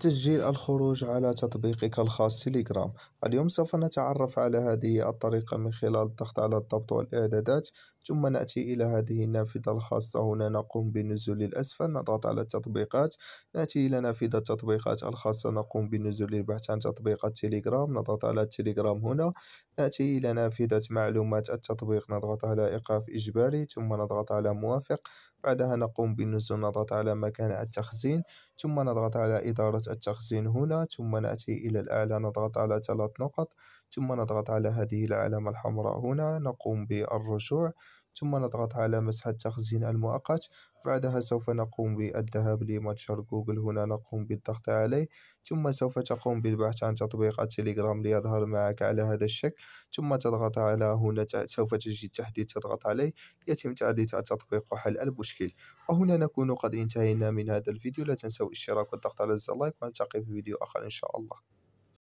تسجيل الخروج على تطبيقك الخاص تيليجرام اليوم سوف نتعرف على هذه الطريقة من خلال الضغط على الضبط والإعدادات ثم نأتي إلى هذه النافذة الخاصة هنا نقوم بالنزول للأسفل نضغط على التطبيقات نأتي إلى نافذة التطبيقات الخاصة نقوم بالنزول للبحث عن تطبيق التليجرام نضغط على التليجرام هنا نأتي إلى نافذة معلومات التطبيق نضغط على إيقاف إجباري ثم نضغط على موافق بعدها نقوم بالنزول نضغط على مكان التخزين ثم نضغط على إدارة التخزين هنا ثم نأتي إلى الأعلى نضغط على ثلاث نقط ثم نضغط على هذه العلامة الحمراء هنا نقوم بالرجوع ثم نضغط على مسح التخزين المؤقت بعدها سوف نقوم بالذهاب لمتجر جوجل هنا نقوم بالضغط عليه ثم سوف تقوم بالبحث عن تطبيق التليجرام ليظهر معك على هذا الشكل ثم تضغط على هنا سوف تجد تحديث تضغط عليه يتم تعديل التطبيق وحل المشكل وهنا نكون قد انتهينا من هذا الفيديو لا تنسوا الاشتراك والضغط على الزر لايك ونلتقي في فيديو آخر إن شاء الله